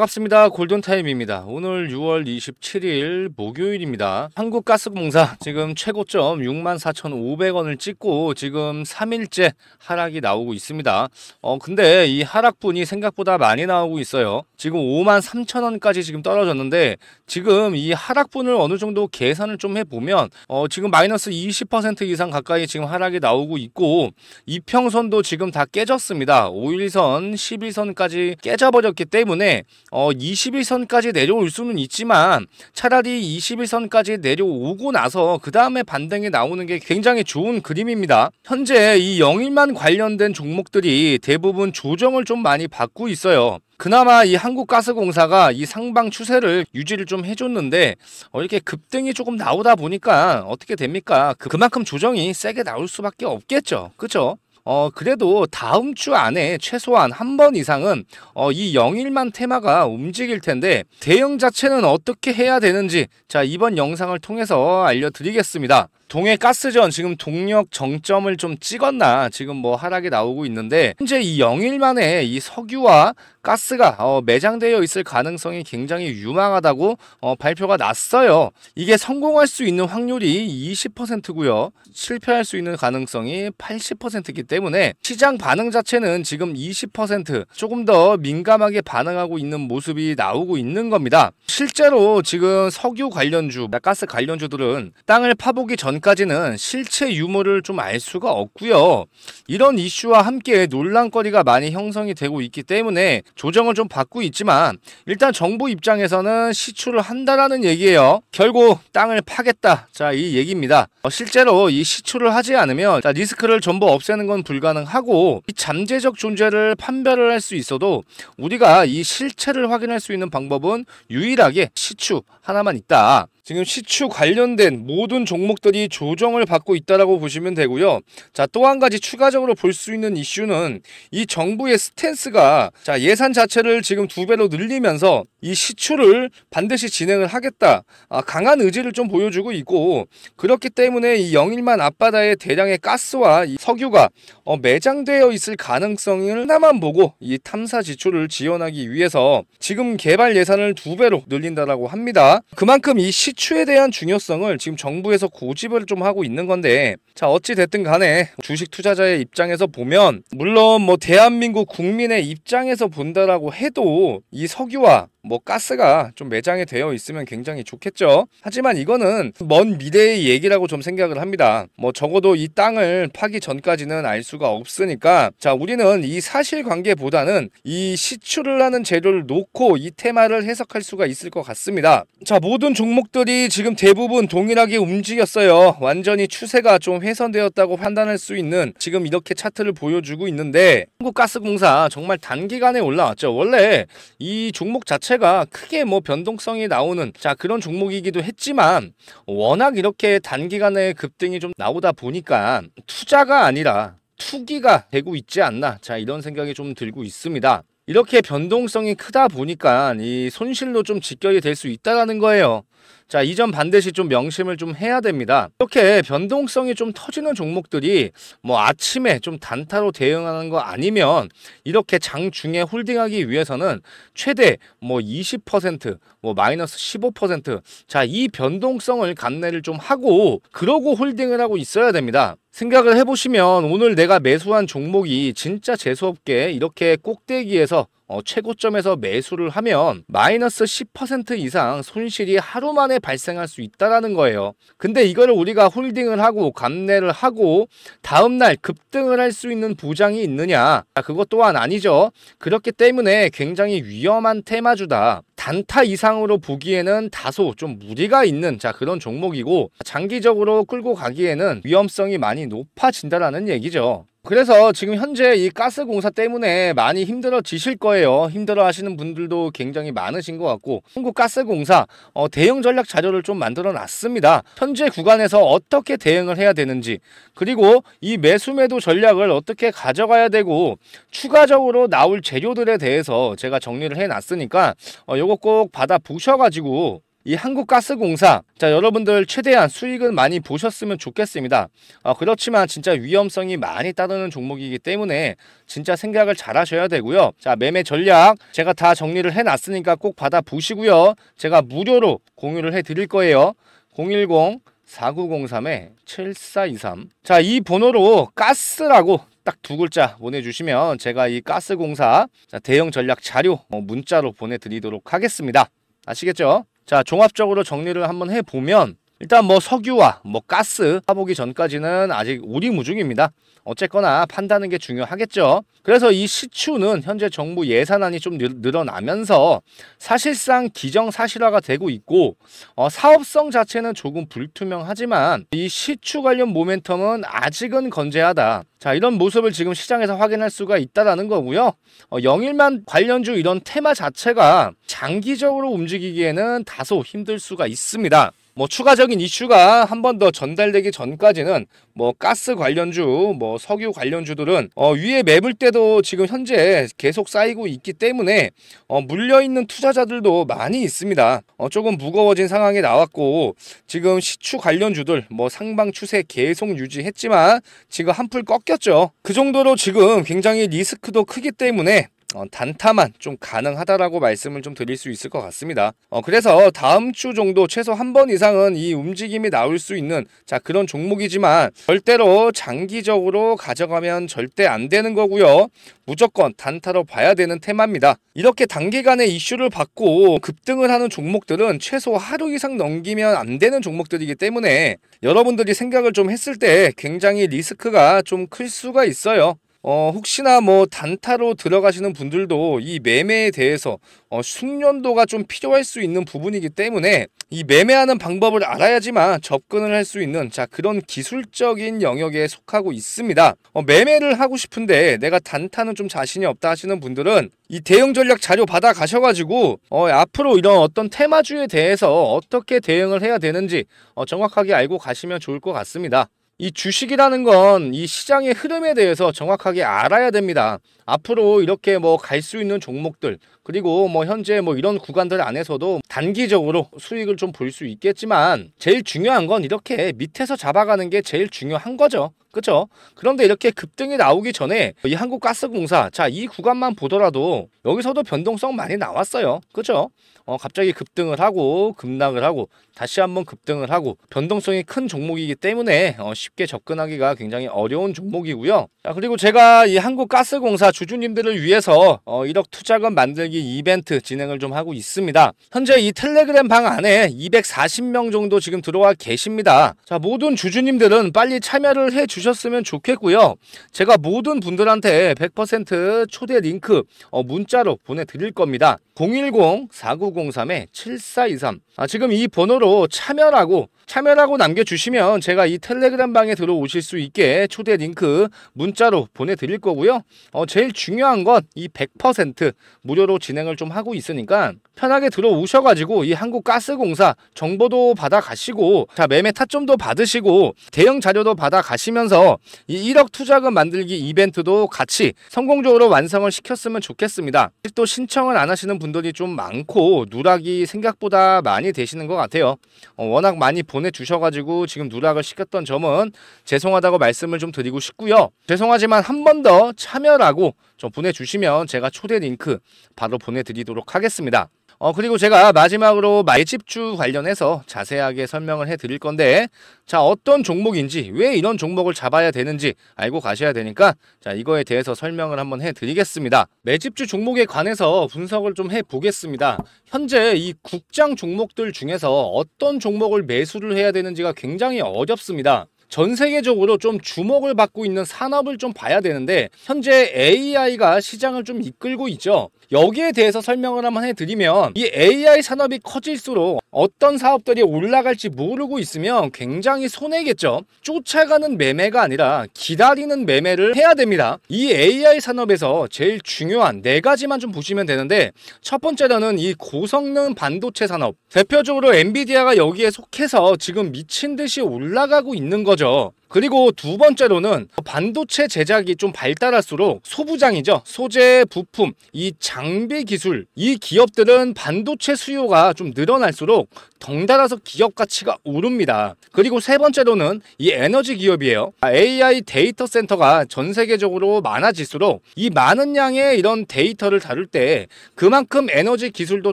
반갑습니다. 골든타임입니다. 오늘 6월 27일 목요일입니다. 한국가스공사 지금 최고점 64,500원을 찍고 지금 3일째 하락이 나오고 있습니다. 어 근데 이 하락분이 생각보다 많이 나오고 있어요. 지금 53,000원까지 지금 떨어졌는데 지금 이 하락분을 어느 정도 계산을 좀 해보면 어 지금 마이너스 20% 이상 가까이 지금 하락이 나오고 있고 이평선도 지금 다 깨졌습니다. 5일선, 1 2선까지 깨져버렸기 때문에 어, 21선까지 내려올 수는 있지만 차라리 21선까지 내려오고 나서 그 다음에 반등이 나오는 게 굉장히 좋은 그림입니다. 현재 이 영일만 관련된 종목들이 대부분 조정을 좀 많이 받고 있어요. 그나마 이 한국가스공사가 이 상방 추세를 유지를 좀 해줬는데 어, 이렇게 급등이 조금 나오다 보니까 어떻게 됩니까? 그, 그만큼 조정이 세게 나올 수밖에 없겠죠. 그쵸 어, 그래도 다음 주 안에 최소한 한 번 이상은 어, 이 영일만 테마가 움직일 텐데 대응 자체는 어떻게 해야 되는지 자 이번 영상을 통해서 알려드리겠습니다. 동해 가스전 지금 동력 정점을 좀 찍었나 지금 뭐 하락이 나오고 있는데 현재 이 0일 만에 이 석유와 가스가 어 매장되어 있을 가능성이 굉장히 유망하다고 어 발표가 났어요. 이게 성공할 수 있는 확률이 20%고요. 실패할 수 있는 가능성이 80%이기 때문에 시장 반응 자체는 지금 20% 조금 더 민감하게 반응하고 있는 모습이 나오고 있는 겁니다. 실제로 지금 석유 관련주, 가스 관련주들은 땅을 파보기 전 전까지는 실체 유무를 좀 알 수가 없고요. 이런 이슈와 함께 논란거리가 많이 형성이 되고 있기 때문에 조정을 좀 받고 있지만 일단 정부 입장에서는 시추를 한다라는 얘기예요. 결국 땅을 파겠다. 자, 이 얘기입니다. 어, 실제로 이 시추를 하지 않으면 자, 리스크를 전부 없애는 건 불가능하고 이 잠재적 존재를 판별을 할 수 있어도 우리가 이 실체를 확인할 수 있는 방법은 유일하게 시추 하나만 있다. 지금 시추 관련된 모든 종목들이 조정을 받고 있다라고 보시면 되고요. 자, 또 한 가지 추가적으로 볼 수 있는 이슈는 이 정부의 스탠스가 자, 예산 자체를 지금 두 배로 늘리면서 이 시추를 반드시 진행을 하겠다. 아, 강한 의지를 좀 보여주고 있고 그렇기 때문에 이 영일만 앞바다에 대량의 가스와 석유가 어, 매장되어 있을 가능성을 나만 보고 이 탐사 지출을 지원하기 위해서 지금 개발 예산을 두 배로 늘린다라고 합니다. 그만큼 이 시추 배추에 대한 중요성을 지금 정부에서 고집을 좀 하고 있는 건데 자 어찌 됐든 간에 주식 투자자의 입장에서 보면 물론 뭐 대한민국 국민의 입장에서 본다라고 해도 이 석유와 뭐 가스가 좀 매장에 되어 있으면 굉장히 좋겠죠. 하지만 이거는 먼 미래의 얘기라고 좀 생각을 합니다. 뭐 적어도 이 땅을 파기 전까지는 알 수가 없으니까 자 우리는 이 사실관계보다는 이 시추를 하는 재료를 놓고 이 테마를 해석할 수가 있을 것 같습니다. 자 모든 종목들이 지금 대부분 동일하게 움직였어요. 완전히 추세가 좀 훼손되었다고 판단할 수 있는 지금 이렇게 차트를 보여주고 있는데 한국가스공사 정말 단기간에 올라왔죠. 원래 이 종목 자체 자체가 크게 뭐 변동성이 나오는 자 그런 종목이기도 했지만 워낙 이렇게 단기간에 급등이 좀 나오다 보니까 투자가 아니라 투기가 되고 있지 않나 자 이런 생각이 좀 들고 있습니다 이렇게 변동성이 크다 보니까 이 손실로 좀 직결이 될 수 있다라는 거예요 자, 이점 반드시 좀 명심을 좀 해야 됩니다. 이렇게 변동성이 좀 터지는 종목들이 뭐 아침에 좀 단타로 대응하는 거 아니면 이렇게 장 중에 홀딩하기 위해서는 최대 뭐 20%뭐 마이너스 15% 자, 이 변동성을 감내를 좀 하고 그러고 홀딩을 하고 있어야 됩니다. 생각을 해보시면 오늘 내가 매수한 종목이 진짜 재수없게 이렇게 꼭대기에서 어, 최고점에서 매수를 하면 마이너스 10% 이상 손실이 하루 만에 발생할 수 있다라는 거예요. 근데 이거를 우리가 홀딩을 하고 감내를 하고 다음 날 급등을 할 수 있는 보장이 있느냐? 아, 그것 또한 아니죠. 그렇기 때문에 굉장히 위험한 테마주다. 단타 이상으로 보기에는 다소 좀 무리가 있는 자 그런 종목이고 장기적으로 끌고 가기에는 위험성이 많이 높아진다라는 얘기죠. 그래서 지금 현재 이 가스 공사 때문에 많이 힘들어지실 거예요. 힘들어 하시는 분들도 굉장히 많으신 것 같고 한국 가스 공사 어, 대응 전략 자료를 좀 만들어 놨습니다. 현재 구간에서 어떻게 대응을 해야 되는지 그리고 이 매수 매도 전략을 어떻게 가져가야 되고 추가적으로 나올 재료들에 대해서 제가 정리를 해 놨으니까 어, 요거 꼭 받아 보셔가지고 이 한국가스공사 자 여러분들 최대한 수익은 많이 보셨으면 좋겠습니다 아, 그렇지만 진짜 위험성이 많이 따르는 종목이기 때문에 진짜 생각을 잘 하셔야 되고요 자 매매 전략 제가 다 정리를 해놨으니까 꼭 받아보시고요 제가 무료로 공유를 해드릴 거예요 010 4 9 0 3 7423 자 이 번호로 가스라고 딱 두 글자 보내주시면 제가 이 가스공사 대형 전략 자료 어, 문자로 보내드리도록 하겠습니다. 아시겠죠? 자 종합적으로 정리를 한번 해보면 일단 뭐 석유와 뭐 가스 사보기 전까지는 아직 우리무중입니다. 어쨌거나 판다는 게 중요하겠죠. 그래서 이 시추는 현재 정부 예산안이 좀 늘어나면서 사실상 기정사실화가 되고 있고 어, 사업성 자체는 조금 불투명하지만 이 시추 관련 모멘텀은 아직은 건재하다. 자 이런 모습을 지금 시장에서 확인할 수가 있다라는 거고요. 어, 영일만 관련주 이런 테마 자체가 장기적으로 움직이기에는 다소 힘들 수가 있습니다. 뭐 추가적인 이슈가 한 번 더 전달되기 전까지는 뭐 가스 관련주, 뭐 석유 관련주들은 어 위에 매물 때도 지금 현재 계속 쌓이고 있기 때문에 어 물려 있는 투자자들도 많이 있습니다. 어 조금 무거워진 상황에 나왔고 지금 시추 관련주들 뭐 상방 추세 계속 유지했지만 지금 한풀 꺾였죠. 그 정도로 지금 굉장히 리스크도 크기 때문에 어, 단타만 좀 가능하다라고 말씀을 좀 드릴 수 있을 것 같습니다. 어, 그래서 다음 주 정도 최소 한 번 이상은 이 움직임이 나올 수 있는 자 그런 종목이지만 절대로 장기적으로 가져가면 절대 안 되는 거고요. 무조건 단타로 봐야 되는 테마입니다. 이렇게 단기간에 이슈를 받고 급등을 하는 종목들은 최소 하루 이상 넘기면 안 되는 종목들이기 때문에 여러분들이 생각을 좀 했을 때 굉장히 리스크가 좀 클 수가 있어요. 어, 혹시나 뭐 단타로 들어가시는 분들도 이 매매에 대해서 어, 숙련도가 좀 필요할 수 있는 부분이기 때문에 이 매매하는 방법을 알아야지만 접근을 할 수 있는 자 그런 기술적인 영역에 속하고 있습니다. 어, 매매를 하고 싶은데 내가 단타는 좀 자신이 없다 하시는 분들은 이 대응 전략 자료 받아 가셔가지고 어, 앞으로 이런 어떤 테마주에 대해서 어떻게 대응을 해야 되는지 어, 정확하게 알고 가시면 좋을 것 같습니다. 이 주식이라는 건 이 시장의 흐름에 대해서 정확하게 알아야 됩니다. 앞으로 이렇게 뭐 갈 수 있는 종목들 그리고 뭐 현재 뭐 이런 구간들 안에서도 단기적으로 수익을 좀 볼 수 있겠지만 제일 중요한 건 이렇게 밑에서 잡아가는 게 제일 중요한 거죠. 그렇죠? 그런데 이렇게 급등이 나오기 전에 이 한국가스공사 자이 구간만 보더라도 여기서도 변동성 많이 나왔어요. 그렇 어, 갑자기 급등을 하고 급락을 하고 다시 한번 급등을 하고 변동성이 큰 종목이기 때문에 어, 쉽게 접근하기가 굉장히 어려운 종목이고요. 자 그리고 제가 이 한국가스공사 주주님들을 위해서 어, 1억 투자금 만들기 이벤트 진행을 좀 하고 있습니다. 현재 이 텔레그램 방 안에 240명 정도 지금 들어와 계십니다. 자 모든 주주님들은 빨리 참여를 해주시고 주셨으면 좋겠고요. 제가 모든 분들한테 100% 초대 링크 어, 문자로 보내드릴 겁니다. 010-4903-7423 아, 지금 이 번호로 참여하고 참여라고 남겨주시면 제가 이 텔레그램 방에 들어오실 수 있게 초대 링크 문자로 보내드릴 거고요. 어, 제일 중요한 건 이 100% 무료로 진행을 좀 하고 있으니까 편하게 들어오셔가지고 이 한국가스공사 정보도 받아가시고 자 매매 타점도 받으시고 대형 자료도 받아가시면서 이 1억 투자금 만들기 이벤트도 같이 성공적으로 완성을 시켰으면 좋겠습니다. 또 신청을 안 하시는 분들이 좀 많고 누락이 생각보다 많이 되시는 것 같아요. 어, 워낙 많이 보 보내주셔가지고 지금 누락을 시켰던 점은 죄송하다고 말씀을 좀 드리고 싶고요. 죄송하지만 한 번 더 참여라고 좀 보내주시면 제가 초대 링크 바로 보내드리도록 하겠습니다. 어, 그리고 제가 마지막으로 말집주 관련해서 자세하게 설명을 해 드릴 건데, 자, 어떤 종목인지, 왜 이런 종목을 잡아야 되는지 알고 가셔야 되니까, 자, 이거에 대해서 설명을 한번 해 드리겠습니다. 매집주 종목에 관해서 분석을 좀 해 보겠습니다. 현재 이 국장 종목들 중에서 어떤 종목을 매수를 해야 되는지가 굉장히 어렵습니다. 전 세계적으로 좀 주목을 받고 있는 산업을 좀 봐야 되는데 현재 AI가 시장을 좀 이끌고 있죠. 여기에 대해서 설명을 한번 해드리면 이 AI 산업이 커질수록 어떤 사업들이 올라갈지 모르고 있으면 굉장히 손해겠죠. 쫓아가는 매매가 아니라 기다리는 매매를 해야 됩니다. 이 AI 산업에서 제일 중요한 네 가지만 좀 보시면 되는데 첫 번째로는 이 고성능 반도체 산업 대표적으로 엔비디아가 여기에 속해서 지금 미친 듯이 올라가고 있는 거죠. 그리고 두 번째로는 반도체 제작이 좀 발달할수록 소부장이죠. 소재, 부품, 이 장비 기술 이 기업들은 반도체 수요가 좀 늘어날수록 덩달아서 기업 가치가 오릅니다. 그리고 세 번째로는 이 에너지 기업이에요. AI 데이터 센터가 전 세계적으로 많아질수록 이 많은 양의 이런 데이터를 다룰 때 그만큼 에너지 기술도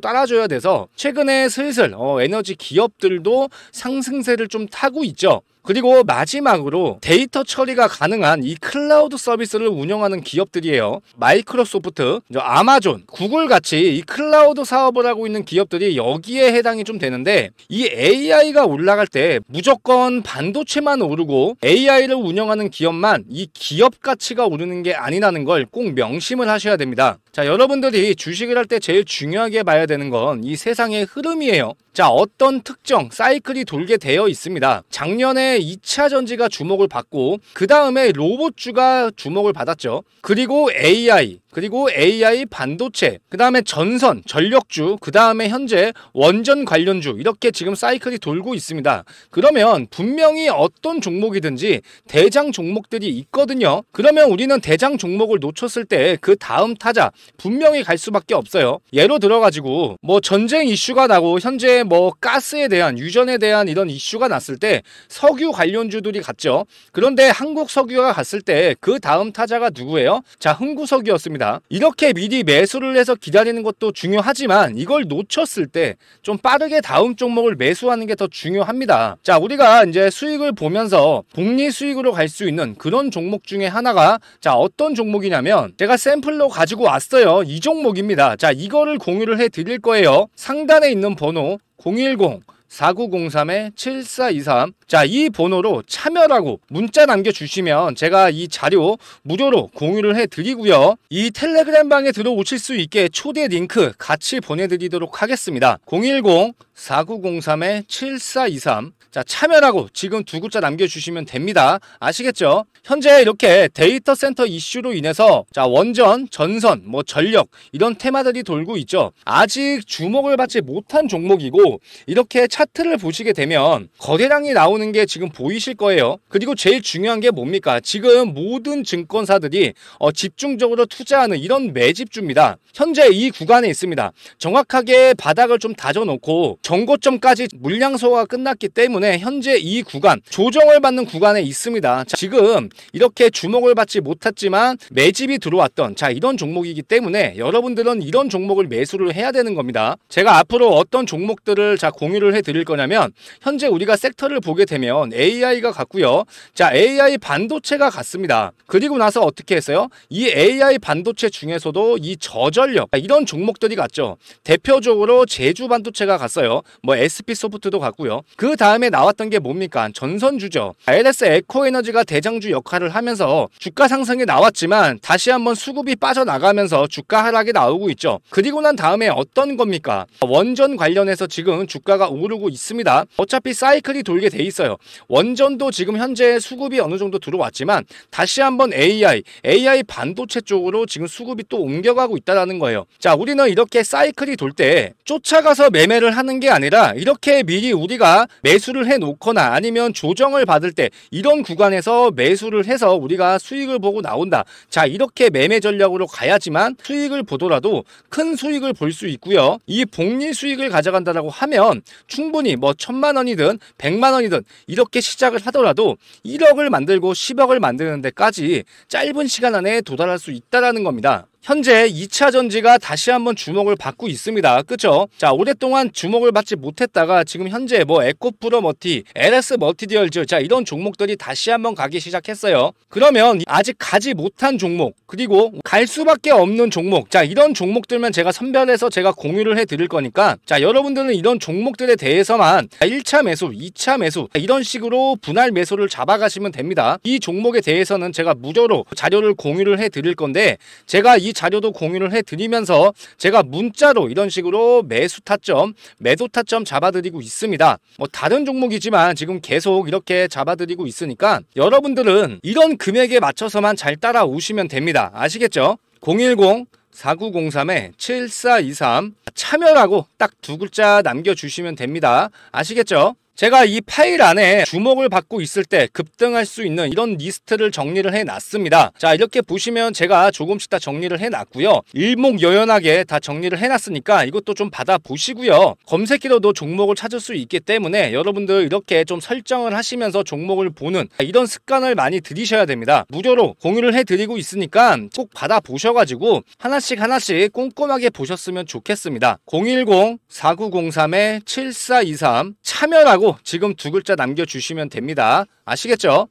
따라줘야 돼서 최근에 슬슬 어, 에너지 기업들도 상승세를 좀 타고 있죠. 그리고 마지막으로 데이터 처리가 가능한 이 클라우드 서비스를 운영하는 기업들이에요. 마이크로소프트, 아마존, 구글 같이 이 클라우드 사업을 하고 있는 기업들이 여기에 해당이 좀 되는데 이 AI가 올라갈 때 무조건 반도체만 오르고 AI를 운영하는 기업만 이 기업 가치가 오르는 게 아니라는 걸 꼭 명심을 하셔야 됩니다. 자, 여러분들이 주식을 할 때 제일 중요하게 봐야 되는 건 이 세상의 흐름이에요. 자, 어떤 특정 사이클이 돌게 되어 있습니다. 작년에 2차 전지가 주목을 받고 그 다음에 로봇주가 주목을 받았죠. 그리고 AI, 그리고 AI 반도체, 그 다음에 전선, 전력주, 그 다음에 현재 원전 관련주 이렇게 지금 사이클이 돌고 있습니다. 그러면 분명히 어떤 종목이든지 대장 종목들이 있거든요. 그러면 우리는 대장 종목을 놓쳤을 때 그 다음 타자 분명히 갈 수밖에 없어요. 예로 들어가지고 뭐 전쟁 이슈가 나고 현재 뭐 가스에 대한 유전에 대한 이런 이슈가 났을 때 석유 관련주들이 갔죠. 그런데 한국 석유가 갔을 때 그 다음 타자가 누구예요? 자, 흥구석유였습니다. 있니다 이렇게 미리 매수를 해서 기다리는 것도 중요하지만 이걸 놓쳤을 때 좀 빠르게 다음 종목을 매수하는 게 더 중요합니다. 자 우리가 이제 수익을 보면서 복리 수익으로 갈 수 있는 그런 종목 중에 하나가 자 어떤 종목이냐면 제가 샘플로 가지고 왔어요. 이 종목입니다. 자 이거를 공유를 해드릴 거예요. 상단에 있는 번호 010 4903-7423 자, 이 번호로 참여라고 문자 남겨주시면 제가 이 자료 무료로 공유를 해드리고요. 이 텔레그램 방에 들어오실 수 있게 초대 링크 같이 보내드리도록 하겠습니다. 010 4903-7423자 참여라고 지금 두 글자 남겨주시면 됩니다. 아시겠죠? 현재 이렇게 데이터 센터 이슈로 인해서 자 원전, 전선, 뭐 전력 이런 테마들이 돌고 있죠. 아직 주목을 받지 못한 종목이고 이렇게 차트를 보시게 되면 거대량이 나오는 게 지금 보이실 거예요. 그리고 제일 중요한 게 뭡니까? 지금 모든 증권사들이 어, 집중적으로 투자하는 이런 매집주입니다. 현재 이 구간에 있습니다. 정확하게 바닥을 좀 다져놓고 정고점까지 물량 소화가 끝났기 때문에 현재 이 구간 조정을 받는 구간에 있습니다. 자, 지금 이렇게 주목을 받지 못했지만 매집이 들어왔던 자 이런 종목이기 때문에 여러분들은 이런 종목을 매수를 해야 되는 겁니다. 제가 앞으로 어떤 종목들을 자 공유를 해드릴 거냐면 현재 우리가 섹터를 보게 되면 AI가 갔고요. 자 AI 반도체가 갔습니다. 그리고 나서 어떻게 했어요? 이 AI 반도체 중에서도 이 저전력 이런 종목들이 갔죠. 대표적으로 제주 반도체가 갔어요. 뭐 SP 소프트도 같고요. 그 다음에 나왔던 게 뭡니까? 전선주죠. LS 에코 에너지가 대장주 역할을 하면서 주가 상승이 나왔지만 다시 한번 수급이 빠져나가면서 주가 하락이 나오고 있죠. 그리고 난 다음에 어떤 겁니까? 원전 관련해서 지금 주가가 오르고 있습니다. 어차피 사이클이 돌게 돼 있어요. 원전도 지금 현재 수급이 어느 정도 들어왔지만 다시 한번 AI, AI 반도체 쪽으로 지금 수급이 또 옮겨가고 있다는 거예요. 자, 우리는 이렇게 사이클이 돌 때 쫓아가서 매매를 하는 게게 아니라 이렇게 미리 우리가 매수를 해놓거나 아니면 조정을 받을 때 이런 구간에서 매수를 해서 우리가 수익을 보고 나온다. 자 이렇게 매매 전략으로 가야지만 수익을 보더라도 큰 수익을 볼 수 있고요. 이 복리 수익을 가져간다라고 하면 충분히 뭐 천만 원이든 백만 원이든 이렇게 시작을 하더라도 1억을 만들고 10억을 만드는 데까지 짧은 시간 안에 도달할 수 있다라는 겁니다. 현재 2차 전지가 다시 한번 주목을 받고 있습니다. 그쵸? 자, 오랫동안 주목을 받지 못했다가 지금 현재 뭐 에코프로 머티, LS 머티디얼즈, 자, 이런 종목들이 다시 한번 가기 시작했어요. 그러면 아직 가지 못한 종목, 그리고 갈 수밖에 없는 종목, 자, 이런 종목들만 제가 선별해서 제가 공유를 해 드릴 거니까, 자, 여러분들은 이런 종목들에 대해서만 1차 매수, 2차 매수, 이런 식으로 분할 매수를 잡아가시면 됩니다. 이 종목에 대해서는 제가 무료로 자료를 공유를 해 드릴 건데, 제가 이 자료도 공유를 해드리면서 제가 문자로 이런 식으로 매수 타점, 매도 타점 잡아드리고 있습니다. 뭐 다른 종목이지만 지금 계속 이렇게 잡아드리고 있으니까 여러분들은 이런 금액에 맞춰서만 잘 따라오시면 됩니다. 아시겠죠? 010 4903-7423 참여라고 딱 두 글자 남겨주시면 됩니다. 아시겠죠? 제가 이 파일 안에 주목을 받고 있을 때 급등할 수 있는 이런 리스트를 정리를 해놨습니다. 자 이렇게 보시면 제가 조금씩 다 정리를 해놨고요. 일목요연하게 다 정리를 해놨으니까 이것도 좀 받아보시고요. 검색기로도 종목을 찾을 수 있기 때문에 여러분들 이렇게 좀 설정을 하시면서 종목을 보는 이런 습관을 많이 들이셔야 됩니다. 무료로 공유를 해드리고 있으니까 꼭 받아보셔가지고 하나씩 하나씩 꼼꼼하게 보셨으면 좋겠습니다. 010-4903-7423 참여라고 지금 두 글자 남겨주시면 됩니다. 아시겠죠?